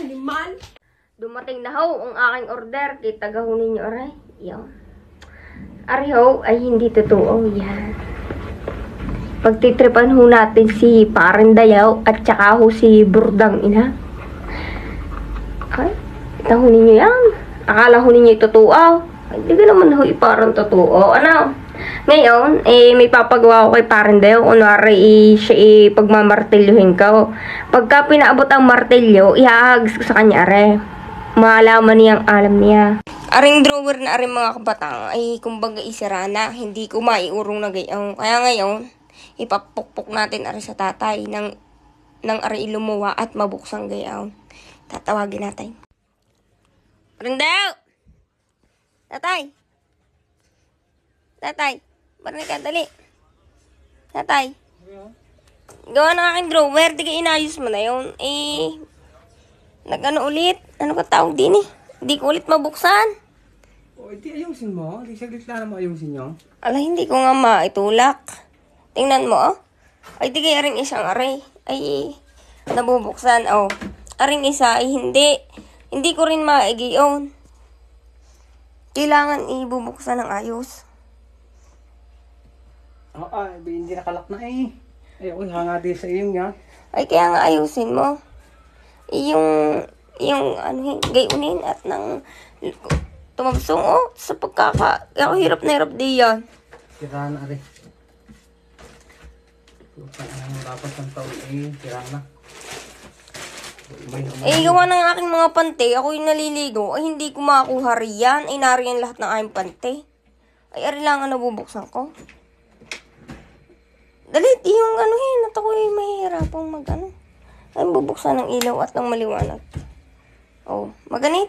animal. Dumating na ho ang aking order. Kita gahunin nyo, aray. Yan. Ari ho, ay hindi totoo. Yan. Pagtitripan ho natin si Paren at saka ho si Burdang Ina. Ay, itahunin nyo yan. Akala ho ninyo totoo. Hindi ka naman ho parang totoo. Ano? Ngayon, eh, may papagawa ko kay daw. Kunwari, eh, siya eh, pagmamartilyohin ko. Pagka pinaabot ang martilyo, ihahags ko sa kanya, are. Malaman niya ang alam niya. Aring drawer na aring mga kabatang ay kumbaga isira na, hindi ko maiurong na gayon. Kaya ngayon, ipapukpok natin ari sa tatay ng, ng ari lumuwa at mabuksang gayon. Tatawagin natin. Aring Rindaw! Tatay! Tatay, barangay ka, dali. Tatay. Gawa ng aking drawer, di ka inayos mo na yun. Eh, nagano ulit? Ano ka tawag din eh? Hindi ko ulit mabuksan. O, hindi ayusin mo. Hindi saglit lang mo ayusin nyo. Ala, hindi ko nga maitulak. Tingnan mo, oh. Ay, di kaya ring isang aray. Ay, nabubuksan, oh. Aring isa, ay hindi. Hindi ko rin maigiyon. Kailangan ibubuksan ng ayos. Oo, oh, ay, hindi nakalak na eh. Ay, ako nga din sa iyo nga. Ay, kaya nga ayusin mo. Yung, yung, ano, gayunin at nang tumamsong, oh, sa pagkaka. Kaya ako hirap na hirap di yan. Tira na rin. Ano dapat ang taon eh, tira na. Eh, gawa ng aking mga pante, ako yung naliligo, ay hindi ko makakuha riyan, ay nariyan lahat ng aking pante. Ay, ari lang ang nabubuksan ko. Kahit yung ano eh, at ako eh, mahihirapang mag ano. Ay, bubuksan ng ilaw at ng maliwanag. Oh, maganit.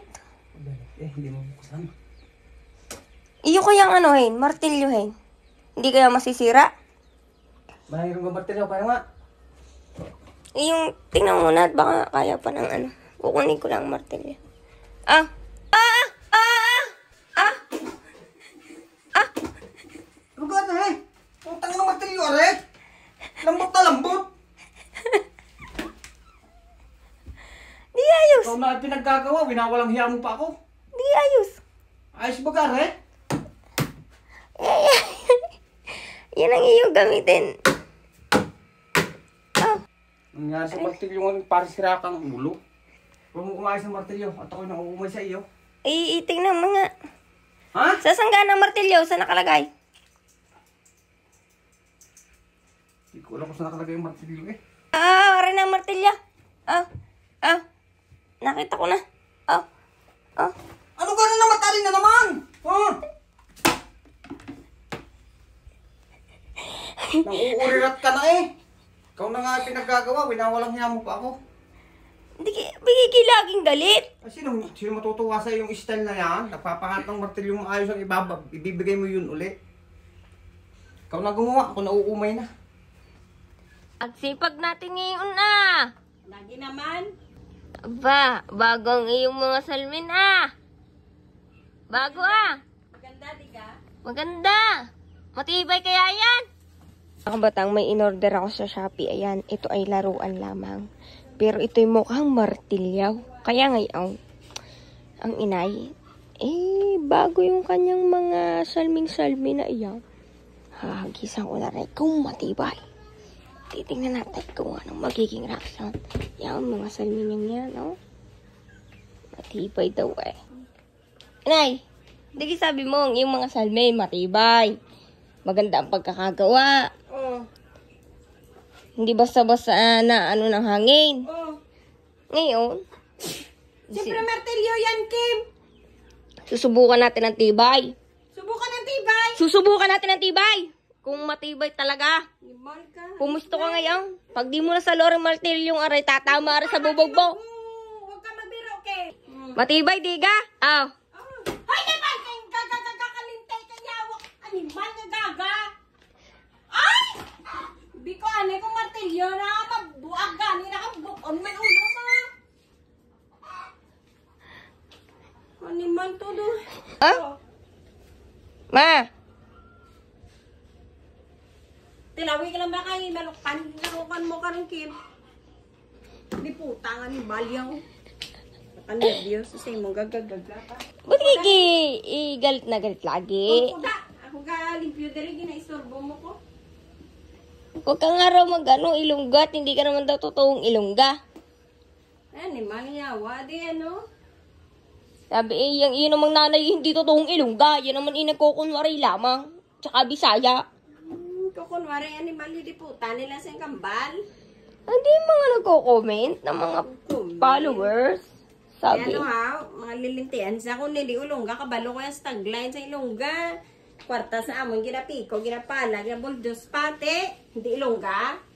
Eh, hindi mo buksan. Iyo kayang anuhin, martilyohin. Hindi kaya masisira. Mayroon kang martilyo, para nga. Iyong, eh, tingnan mo na, baka kaya pa ng ano. Kukunin ko lang martilyo. Ah, Ikaw na pinaggagawa, winawalang hiya mo pa ako. Di ayos. Ayos ba gare? Eh? Yan ang iyong gamitin. Oh. Nangyari sa martilyo ngayon, parang sira kang ulo. Huwag mo kumayos ng martilyo at ako nakukumay sa iyo. Iiiting tingnan mga... Ha? Sa sangga ng martilyo, sa nakalagay? Hindi ko alam kung saan nakalagay yung martilyo eh. Ah, aray ng martilyo. Ah. Nakita ko na. Oh. Oh. Ano gano'n na matali na naman? Huh? Nang-uurirat ka na eh. Ikaw na nga pinaggagawa. Winawalang hiya mo pa ako. Hindi, bigay kay laging galit. Ah, sino, sino matutuwa sa yung style na yan? Nagpapakat martilyo mo ayos ang ibabab. Ibibigay mo yun ulit. Ikaw na gumawa. Ako nauumay na. Ang sipag natin ngayon na. Lagi naman. Aba, bago ang iyong mga salmin ah. Bago ah. Maganda, di ka? Maganda. Matibay kaya yan? Ako batang may inorder ako sa Shopee. Ayan, ito ay laruan lamang. Pero ito'y mukhang martilyaw. Kaya ngayon, ang inay, eh, bago yung kanyang mga salming-salmin na iyan. Hahagisan ko na rin kung matibay. Titingnan natin kung anong magiging reaction. Yan, mga salmining niya, no? Matibay daw eh. Nay! Hindi sabi mo, yung mga salmi, matibay. Maganda ang pagkakagawa. Oh. Hindi basta-basta ah, na ano ng hangin. Oh. Ngayon. Siyempre, martilyo yan, Kim. Susubukan natin ang tibay. Subukan ng tibay. Susubukan natin ng tibay. Kung matibay talaga. Malka. Pumusto ka ngayon. Pag di mo na sa loreng martil yung aray, tatama aray sa bubog mo. Huwag ka mabiro, okay? Hmm. Matibay, diga. Aw. Hoy, di ba? Oh. Oh. Kakalintay ka niya. Animal na gaga. Ay! Biko, ko anay kung martilyo ah. na magbuag gani Nakabukon kang May ulo sa. Animal to do. Ah? Oh. Ma. Tinawi ka lang ba kay malukpan? Larukan mo karong kim. Di putangan ni Balyaw. Panervyos. Isa yung mong gagagagla pa. Ba't kiki Igalit na galit lagi? Kuda. Ako ka limpyo dali. Ginaistorbo mo ko. Huwag ka nga raw mag ano, ilungga at hindi ka naman daw totoong ilungga. Ayan, eh, mangyawa di ano. Sabi eh, yung, yun namang nanay, hindi totoong ilungga. Yan naman inagkukunwari lamang. Tsaka bisaya ko kunwari animal di puta nila sa kambal. Hindi yung mga nagko-comment ng mga Comment. followers. Sabi. Ano ha, mga lilintian sa kung nili ulongga, kabalo ko yung tagline sa ilongga. Kwarta sa amon, ginapiko, ginapala, ginabuldos pate, hindi ilongga.